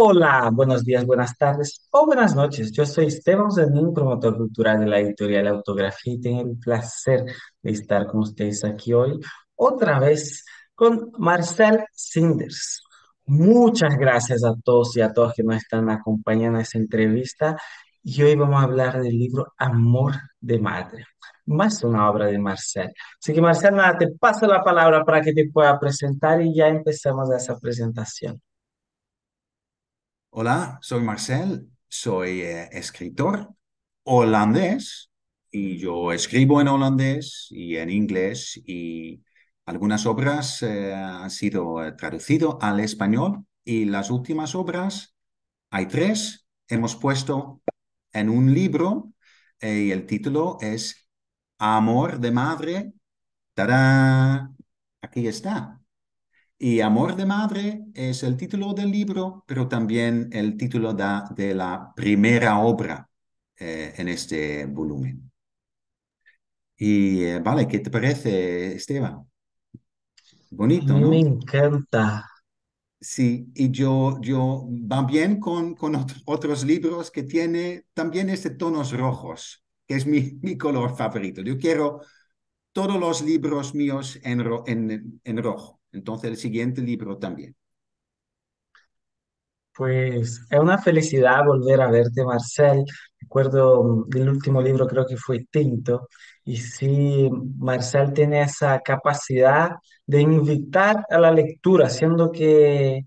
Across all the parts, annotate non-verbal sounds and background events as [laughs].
Hola, buenos días, buenas tardes o buenas noches. Yo soy Esteban Zanin, promotor cultural de la editorial Autografía y tengo el placer de estar con ustedes aquí hoy, otra vez con Marcel Sinders. Muchas gracias a todos y a todas que nos están acompañando a esta entrevista y hoy vamos a hablar del libro Amor de Madre, más una obra de Marcel. Así que Marcel, nada, te paso la palabra para que te pueda presentar y ya empezamos esa presentación. Hola, soy Marcel, soy eh, escritor holandés y yo escribo en holandés y en inglés y algunas obras eh, han sido eh, traducido traducidas al español y las últimas obras, hay tres, hemos puesto en un libro y el título es Amor de Madre. Aquí está. Y Amor de Madre es el título del libro, pero también el título de, la primera obra eh, en este volumen. Y eh, vale, ¿qué te parece, Esteban? Bonito, ¿no? Me encanta. Sí, y yo, yo va bien con, con otros libros que tiene también este tonos rojos, que es mi, [laughs] mi color favorito. Yo quiero todos los libros míos en, en, en rojo. Entonces, el siguiente libro también. Pues es una felicidad volver a verte, Marcel. Recuerdo mm, el último libro, creo que fue Tinto, y sí, Marcel tiene esa capacidad de invitar a la lectura, siendo que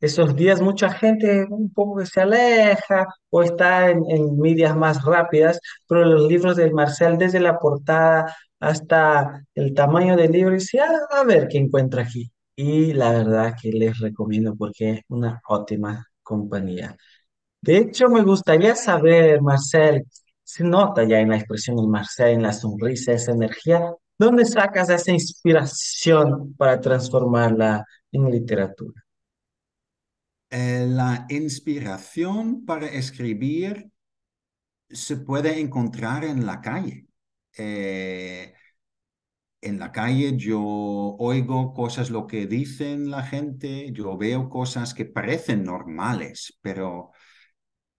esos días mucha gente un poco se aleja o está en, en medias más rápidas, pero los libros de Marcel desde la portada hasta el tamaño del libro y decía, ah, a ver qué encuentra aquí. Y la verdad que les recomiendo porque es una óptima compañía. De hecho, me gustaría saber, Marcel, se nota ya en la expresión de Marcel, en la sonrisa, esa energía, ¿dónde sacas esa inspiración para transformarla en literatura? Eh, la inspiración para escribir se puede encontrar en la calle. Eh, en la calle yo oigo cosas lo que dicen la gente, yo veo cosas que parecen normales, pero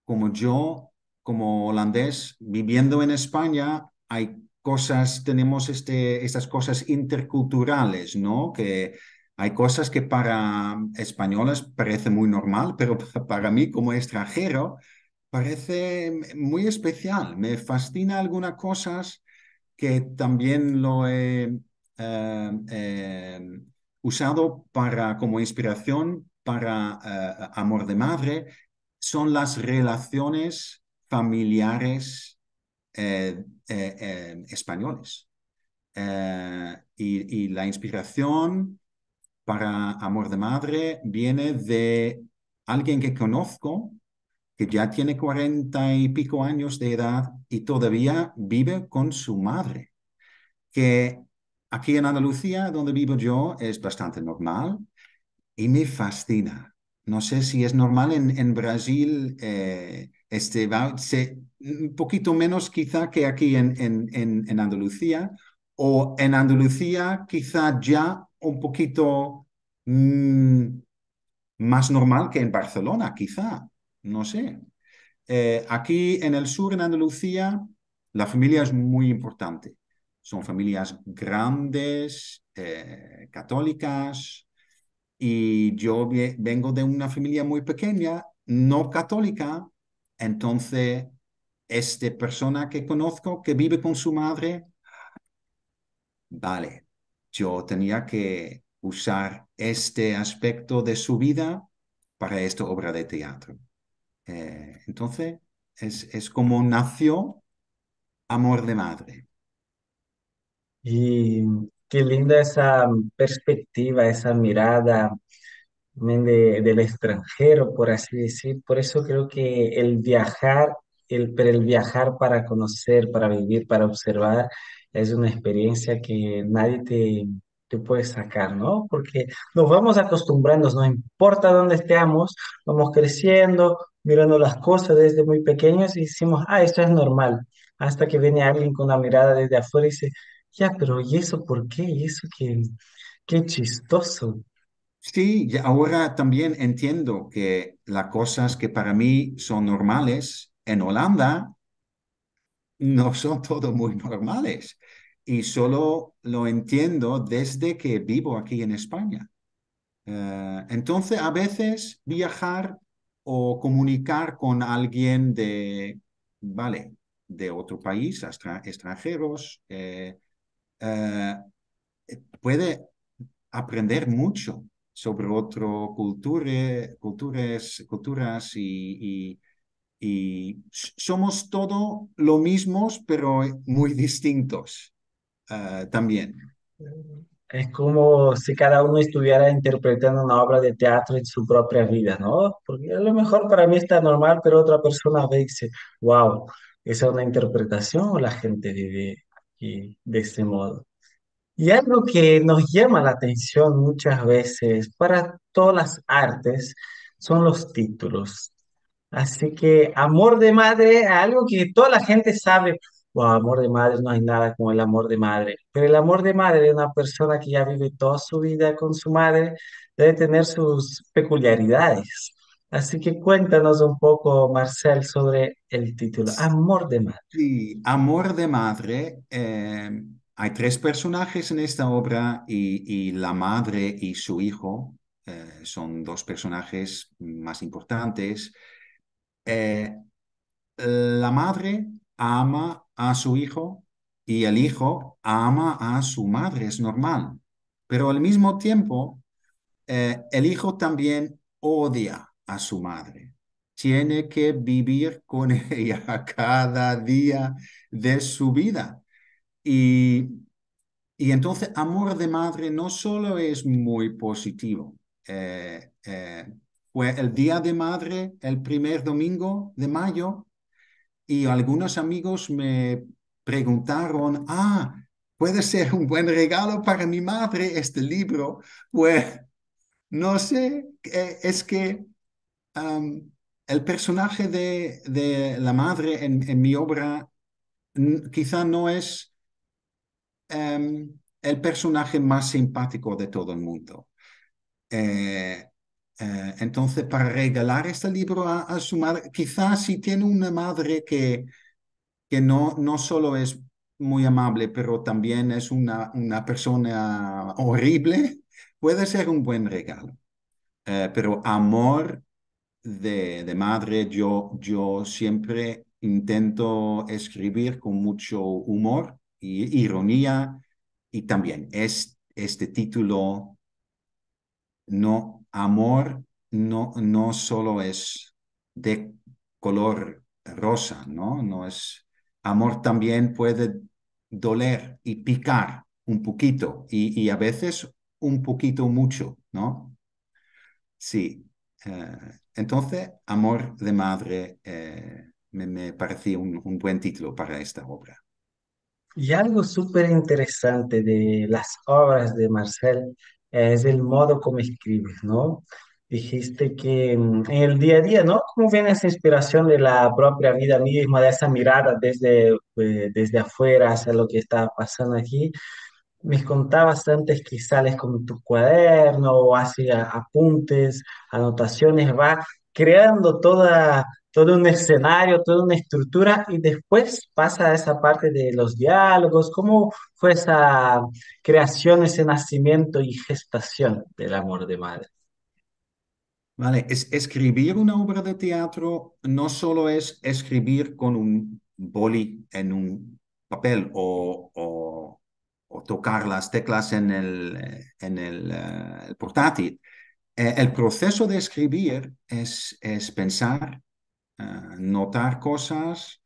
como yo, como holandés, viviendo en España, hay cosas, tenemos este, estas cosas interculturales, ¿no? Que hay cosas que para españoles parece muy normal, pero [laughs] para mí como extranjero parece muy especial. Me fascina algunas cosas que también lo he eh, eh, usado para, como inspiración para eh, Amor de Madre, son las relaciones familiares españoles. Y, y la inspiración para Amor de Madre viene de alguien que conozco que ya tiene cuarenta y pico años de edad y todavía vive con su madre, que aquí en Andalucía, donde vivo yo, es bastante normal y me fascina. No sé si es normal en, Brasil, eh, este, un poquito menos quizá que aquí en, Andalucía, o en Andalucía quizá ya un poquito mm, más normal que en Barcelona, quizá. No sé. Eh, aquí en el sur, en Andalucía, la familia es muy importante. Son familias grandes, eh, católicas, y yo vengo de una familia muy pequeña, no católica, entonces esta persona que conozco que vive con su madre, vale, yo tenía que usar este aspecto de su vida para esta obra de teatro. Eh, entonces, es, como nació Amor de Madre. Y qué linda esa perspectiva, esa mirada del extranjero, por así decir. Por eso creo que el viajar, el, pero el viajar para conocer, para vivir, para observar, es una experiencia que nadie te, te puede sacar, ¿no? Porque nos vamos acostumbrando, no importa dónde estemos, vamos creciendo, mirando las cosas desde muy pequeños y decimos, ah, esto es normal, hasta que viene alguien con una mirada desde afuera y dice, ya, pero ¿y eso por qué? ¿Y eso qué, qué chistoso? Sí, y ahora también entiendo que las cosas que para mí son normales en Holanda no son todo muy normales. Y solo lo entiendo desde que vivo aquí en España. Eh, entonces, a veces viajar o comunicar con alguien de, vale, de otro país, extranjeros, eh, eh, puede aprender mucho sobre otras culture, culturas, culturas y, somos todo lo mismos, pero muy distintos eh, también es como si cada uno estuviera interpretando una obra de teatro en su propia vida, ¿no? Porque a lo mejor para mí está normal, pero otra persona ve y dice, wow, ¿esa es una interpretación o la gente vive de este modo? Y algo que nos llama la atención muchas veces para todas las artes son los títulos. Así que amor de madre, algo que toda la gente sabe, amor de madre no hay nada como el amor de madre. Pero el amor de madre, de una persona que ya vive toda su vida con su madre, debe tener sus peculiaridades. Así que cuéntanos un poco, Marcel, sobre el título, Amor de Madre. Sí, Amor de Madre. Eh, hay tres personajes en esta obra y, la madre y su hijo eh, son dos personajes más importantes. Eh, la madre ama a su hijo y el hijo ama a su madre, es normal. Pero al mismo tiempo, eh, el hijo también odia a su madre. Tiene que vivir con [laughs] ella cada día de su vida. Y, y entonces, amor de madre no solo es muy positivo. pues el Día de Madre, el primer domingo de mayo, y algunos amigos me preguntaron, ah, puede ser un buen regalo para mi madre este libro. Pues no sé, eh, es que el personaje de, la madre en, mi obra quizá no es em, el personaje más simpático de todo el mundo. Eh, eh, entonces, para regalar este libro a, su madre, quizás si tiene una madre que, que no, no solo es muy amable, pero también es una, una persona horrible, [laughs] puede ser un buen regalo. Eh, pero amor de, madre, yo, yo siempre intento escribir con mucho humor y ironía y también es, este título no amor no, no solo es de color rosa, ¿no? No es, amor también puede doler y picar un poquito y, a veces un poquito mucho, ¿no? Sí. Eh, entonces, Amor de Madre eh, me, me, parecía un, un buen título para esta obra. Y algo súper interesante de las obras de Marcel es el modo como escribes, ¿no? Dijiste que en el día a día, ¿no? ¿Cómo viene esa inspiración de la propia vida misma, de esa mirada desde, eh, desde afuera hacia lo que está pasando aquí? Me contabas antes que sales con tu cuaderno o haces apuntes, anotaciones, va creando toda, todo un escenario, toda una estructura y después pasa a esa parte de los diálogos. ¿Cómo fue esa creación, ese nacimiento y gestación del amor de madre? Vale, es, escribir una obra de teatro no solo es escribir con un boli en un papel o, o, tocar las teclas en el, en el eh, portátil eh, el proceso de escribir es, pensar, eh, notar cosas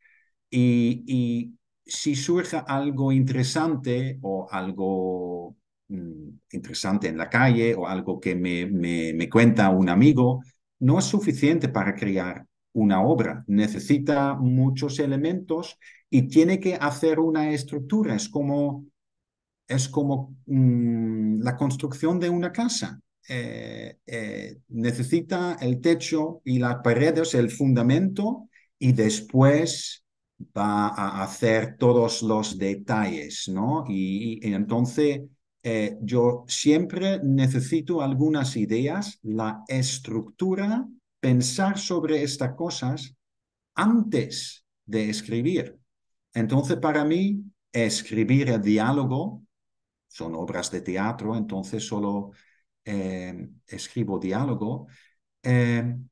y, si surge algo interesante o algo mm, interesante en la calle o algo que me, cuenta un amigo, no es suficiente para crear una obra, necesita muchos elementos y tiene que hacer una estructura, es como, es como mm, la construcción de una casa. Eh, eh, necesita el techo y las paredes, el fundamento, y después va a hacer todos los detalles, ¿no? Y, entonces eh, yo siempre necesito algunas ideas, la estructura, pensar sobre estas cosas antes de escribir. Entonces, para mí, escribir el diálogo son obras de teatro, entonces solo Em, escribo diálogo, esta em,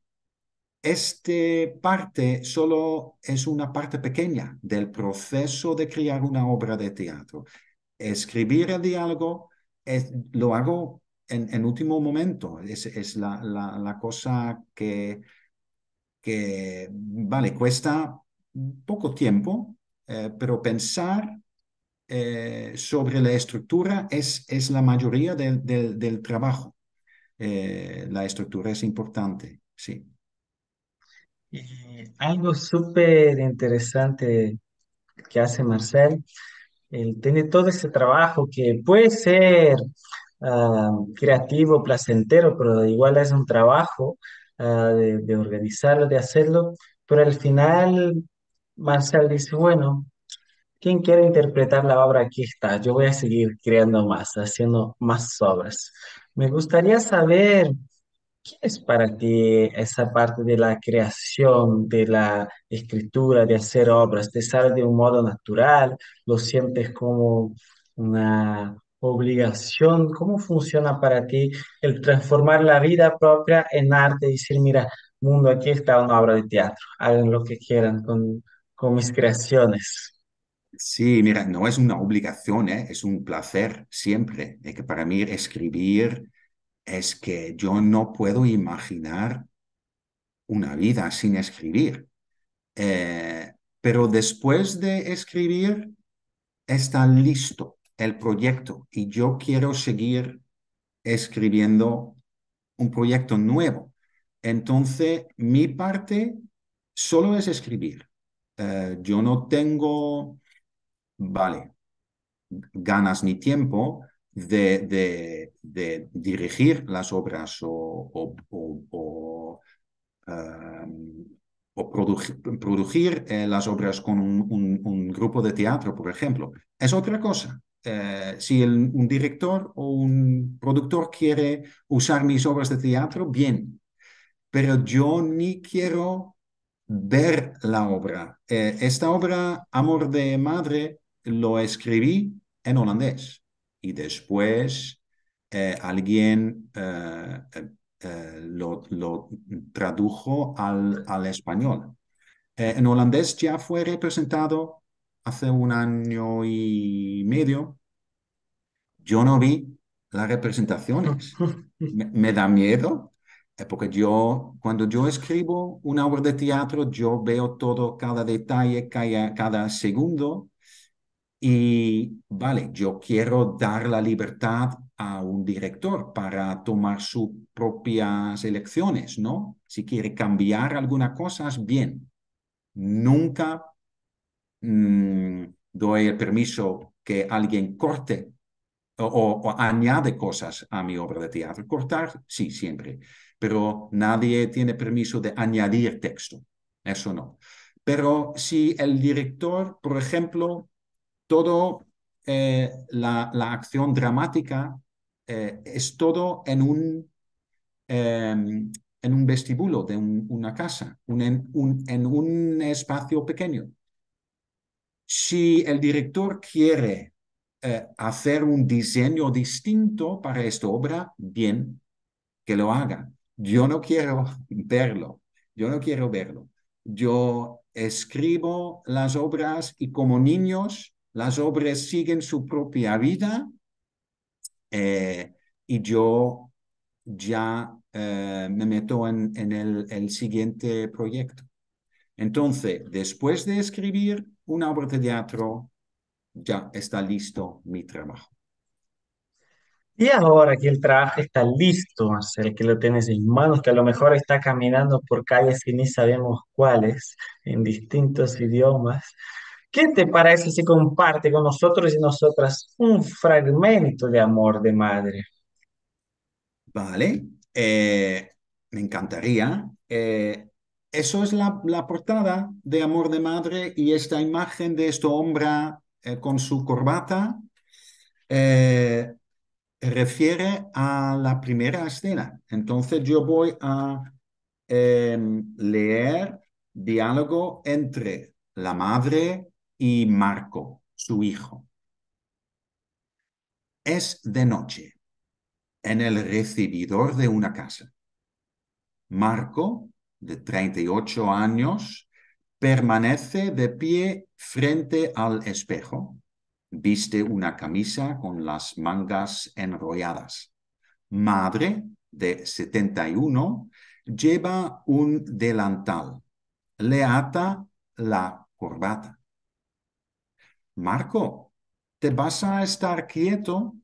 este parte solo es una parte pequeña del proceso de crear una obra de teatro. Escribir el diálogo lo hago en, en, último momento, es, la, cosa que, vale, cuesta poco tiempo, eh, pero pensar eh, sobre la estructura es, es la mayoría del, trabajo. Eh, la estructura es importante, sí. y algo súper interesante que hace Marcel, él tiene todo ese trabajo que puede ser ah, creativo, placentero, pero igual es un trabajo ah, de organizarlo, de hacerlo, pero al final Marcel dice, bueno, ¿Quién quiere interpretar la obra, aquí está. Yo voy a seguir creando más, haciendo más obras. Me gustaría saber qué es para ti esa parte de la creación, de la escritura, de hacer obras. ¿Te sale de un modo natural? ¿Lo sientes como una obligación? ¿Cómo funciona para ti el transformar la vida propia en arte? y Decir, mira, mundo, aquí está una obra de teatro. Hagan lo que quieran con, con mis creaciones. Sí, mira, no es una obligación, ¿eh? es un placer siempre. ¿eh? que para mí escribir es que yo no puedo imaginar una vida sin escribir. Eh, pero después de escribir, está listo el proyecto y yo quiero seguir escribiendo un proyecto nuevo. Entonces, mi parte solo es escribir. yo no tengo vale, ganas ni tiempo de, dirigir las obras o, um, producir, eh, las obras con un, grupo de teatro, por ejemplo. Es otra cosa. Eh, si un director o un productor quiere usar mis obras de teatro, bien, pero yo ni quiero ver la obra. Eh, esta obra, Amor de Madre, lo escribí en holandés y después eh, alguien eh, eh, lo, tradujo al, español. en holandés ya fue representado hace un año y medio. Yo no vi las representaciones. [laughs] me, da miedo porque yo, cuando yo escribo una obra de teatro, yo veo todo, cada detalle, cada segundo, y vale, yo quiero dar la libertad a un director para tomar sus propias elecciones, ¿no? Si quiere cambiar algunas cosas, bien. Nunca mm, doy el permiso que alguien corte o, añade cosas a mi obra de teatro. Cortar, sí, siempre, pero nadie tiene permiso de añadir texto, eso no. Pero si el director, por ejemplo, todo eh, la, acción dramática eh, es todo en un, em, en un vestíbulo de una casa, un, en un espacio pequeño. Si el director quiere eh, hacer un diseño distinto para esta obra, bien, que lo haga. Yo no quiero [laughs] verlo, yo no quiero verlo. Yo escribo las obras y como niños las obras siguen su propia vida eh, y yo ya eh, me meto en, el, siguiente proyecto. Entonces, después de escribir una obra de teatro, ya está listo mi trabajo. Y ahora que el trabajo está listo, el que lo tienes en manos, que a lo mejor está caminando por calles y ni sabemos cuáles, en distintos idiomas, ¿Qué te parece si comparte con nosotros y nosotras un fragmento de amor de madre? Vale, eh, me encantaría. Eh, eso es la, portada de Amor de Madre y esta imagen de este hombre eh, con su corbata refiere a la primera escena. Entonces yo voy a leer diálogo entre la madre y Marco, su hijo. Es de noche, en el recibidor de una casa. Marco, de 38 años, permanece de pie frente al espejo. Viste una camisa con las mangas enrolladas. Madre, de 71, lleva un delantal. Le ata la corbata. Marco, ¿te vas a estar quieto?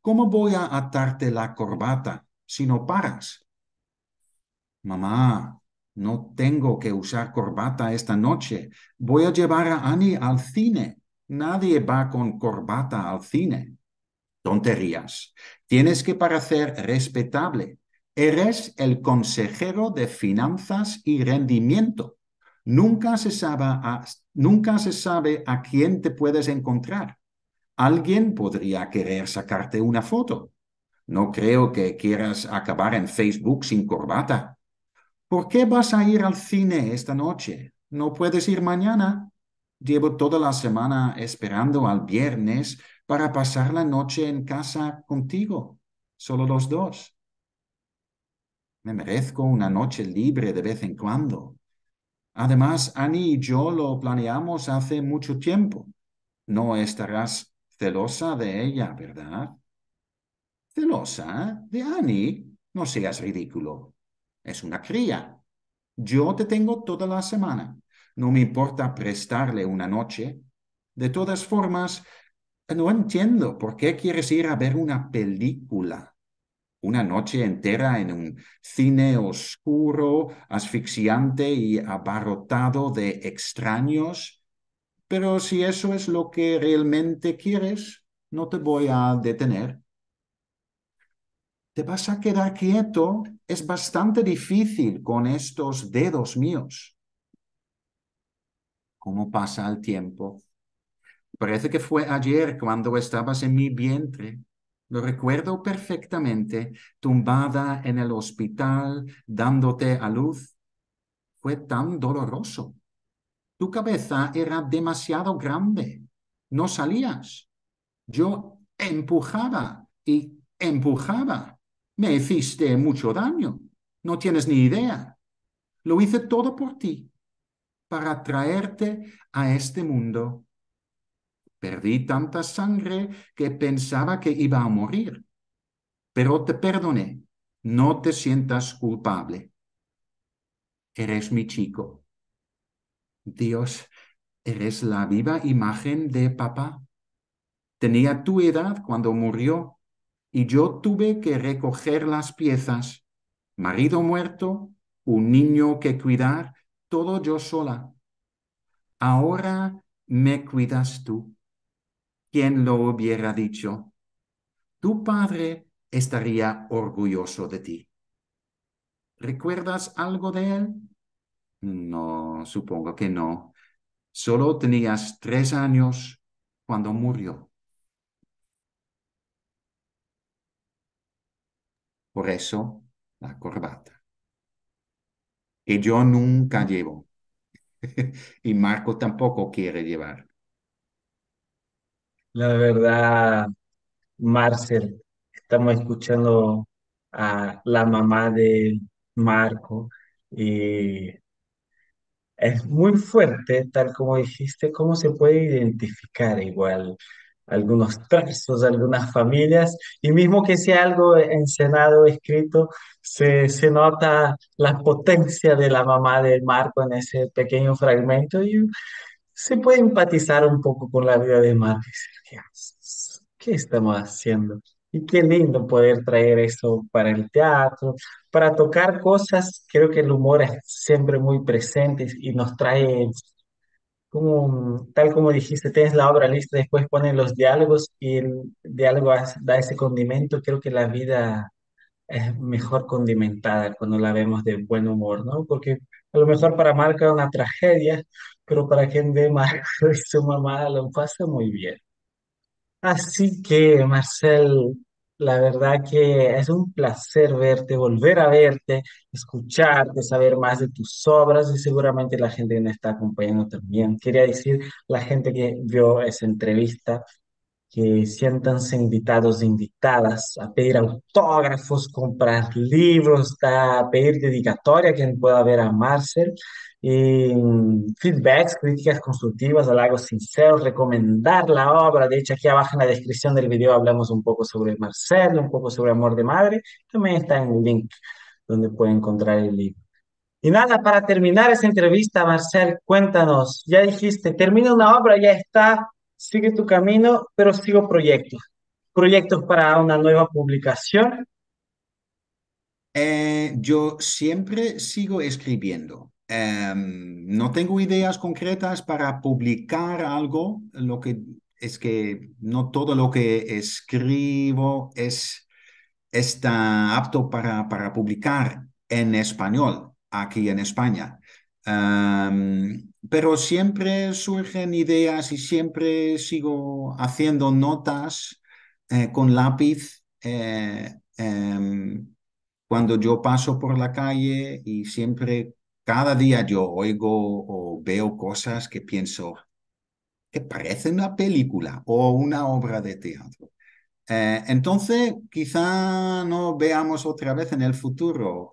¿Cómo voy a atarte la corbata si no paras? Mamá, no tengo que usar corbata esta noche. Voy a llevar a Annie al cine. Nadie va con corbata al cine. Tonterías. Tienes que parecer respetable. Eres el consejero de finanzas y rendimiento. Nunca se sabe, a, Nunca se sabe a quién te puedes encontrar. Alguien podría querer sacarte una foto. No creo que quieras acabar en Facebook sin corbata. ¿Por qué vas a ir al cine esta noche? ¿No puedes ir mañana? Llevo toda la semana esperando al viernes para pasar la noche en casa contigo, solo los dos. Me merezco una noche libre de vez en cuando. Además, Annie y yo lo planeamos hace mucho tiempo. No estarás celosa de ella, ¿verdad? ¿Celosa? ¿De Annie? No seas ridículo. Es una cría. Yo te tengo toda la semana. No me importa prestarle una noche. De todas formas, no entiendo por qué quieres ir a ver una película una noche entera en un cine oscuro, asfixiante y abarrotado de extraños. Pero si eso es lo que realmente quieres, no te voy a detener. Te vas a quedar quieto. Es bastante difícil con estos dedos míos. ¿Cómo pasa el tiempo? Parece que fue ayer cuando estabas en mi vientre. Lo recuerdo perfectamente, tumbada en el hospital, dándote a luz. Fue tan doloroso. Tu cabeza era demasiado grande. No salías. Yo empujaba y empujaba. Me hiciste mucho daño. No tienes ni idea. Lo hice todo por ti, para traerte a este mundo Perdí tanta sangre que pensaba que iba a morir, pero te perdoné. No te sientas culpable. Eres mi chico. Dios, eres la viva imagen de papá. Tenía tu edad cuando murió y yo tuve que recoger las piezas. Marido muerto, un niño que cuidar, todo yo sola. Ahora me cuidas tú lo hubiera dicho? Tu padre estaría orgulloso de ti. ¿Recuerdas algo de él? No, supongo que no. Solo tenías tres años cuando murió. Por eso la corbata. Y yo nunca llevo. [laughs] y Marco tampoco quiere llevar. La verdad, Marcel, estamos escuchando a la mamá de Marco y es muy fuerte, tal como dijiste, cómo se puede identificar igual algunos trazos, algunas familias, y mismo que sea algo encenado, escrito, se, se, nota la potencia de la mamá de Marco en ese pequeño fragmento y se puede empatizar un poco con la vida de Marte. ¿Qué, estamos haciendo? Y qué lindo poder traer eso para el teatro, para tocar cosas. Creo que el humor es siempre muy presente y nos trae, como, tal como dijiste, tienes la obra lista, después ponen los diálogos y el diálogo da ese condimento. Creo que la vida es mejor condimentada cuando la vemos de buen humor, ¿no? Porque a lo mejor para Marca una tragedia, pero para quien ve más [laughs] su mamá lo pasa muy bien. Así que, Marcel, la verdad que es un placer verte, volver a verte, escucharte, saber más de tus obras y seguramente la gente que nos está acompañando también. Quería decir, la gente que vio esa entrevista, que siéntanse invitados e invitadas a pedir autógrafos, comprar libros, a pedir dedicatoria que quien pueda ver a Marcel, y mm, feedbacks, críticas constructivas, halagos sinceros, recomendar la obra. De hecho, aquí abajo en la descripción del video hablamos un poco sobre Marcel, un poco sobre Amor de Madre. También está en el link donde pueden encontrar el libro. Y nada, para terminar esa entrevista, Marcel, cuéntanos, ya dijiste, termina una obra, ya está, sigue tu camino, pero sigo proyectos. Proyectos para una nueva publicación. Eh, yo siempre sigo escribiendo. Em, no tengo ideas concretas para publicar algo. Lo que es que no todo lo que escribo es, está apto para, para publicar en español aquí en España pero siempre surgen ideas y siempre sigo haciendo notas eh, con lápiz eh, em, cuando yo paso por la calle y siempre, cada día yo oigo o veo cosas que pienso que parecen una película o una obra de teatro. Eh, entonces, quizá no veamos otra vez en el futuro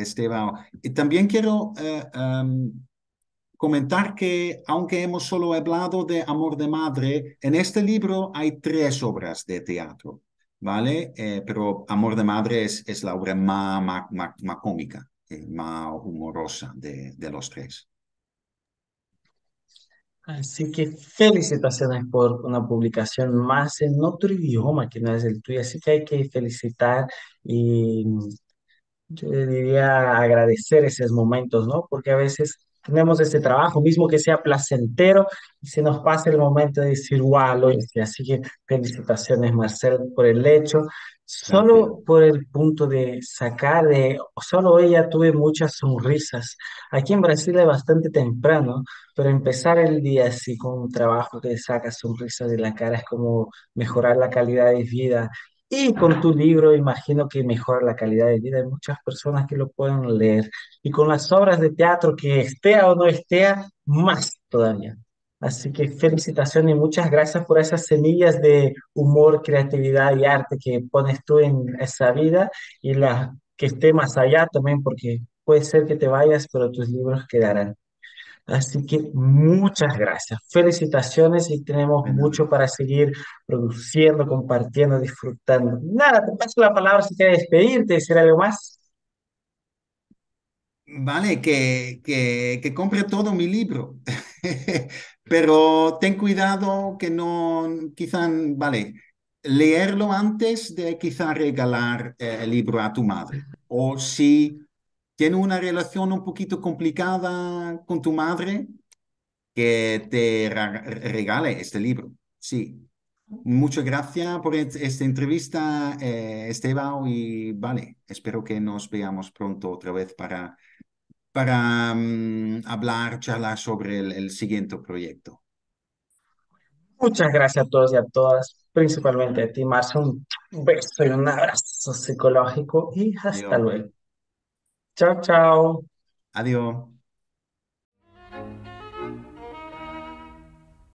Esteban. Y también quiero eh, em, comentar que, aunque hemos solo hablado de Amor de Madre, en este libro hay tres obras de teatro, ¿vale? Eh, pero Amor de Madre es, es la obra más, más, más, cómica, eh, más humorosa de, de los tres. Así que felicitaciones por una publicación más en otro idioma que no es el tuyo. Así que hay que felicitar y yo diría agradecer esos momentos, ¿no? Porque a veces tenemos ese trabajo, mismo que sea placentero, y se nos pasa el momento de decir, wow, lo hice. Así que felicitaciones, Marcel, por el hecho. Solo por el punto de sacar de, solo ella tuve muchas sonrisas. Aquí en Brasil es bastante temprano, pero empezar el día así con un trabajo que saca sonrisas de la cara es como mejorar la calidad de vida y con tu libro imagino que mejora la calidad de vida de muchas personas que lo puedan leer. Y con las obras de teatro, que esté o no esté, más todavía. Así que felicitaciones y muchas gracias por esas semillas de humor, creatividad y arte que pones tú en esa vida y las que esté más allá también, porque puede ser que te vayas, pero tus libros quedarán. Así que muchas gracias, felicitaciones y tenemos mucho para seguir produciendo, compartiendo, disfrutando. Nada, te paso la palabra si quieres despedirte, decir algo más. Vale, que, que, que compre todo mi libro, [laughs] pero ten cuidado que no, quizá, vale, leerlo antes de quizá regalar eh, el libro a tu madre. O si tiene una relación un poquito complicada con tu madre, que te regale este libro. Sí. Muchas gracias por e-, esta entrevista, eh, Esteban, y vale, espero que nos veamos pronto otra vez para, para mm, hablar, charlar sobre el, siguiente proyecto. Muchas gracias a todos y a todas, principalmente a ti, Marcia. Un beso y un abrazo psicológico y hasta luego. Chao, chao. Adiós.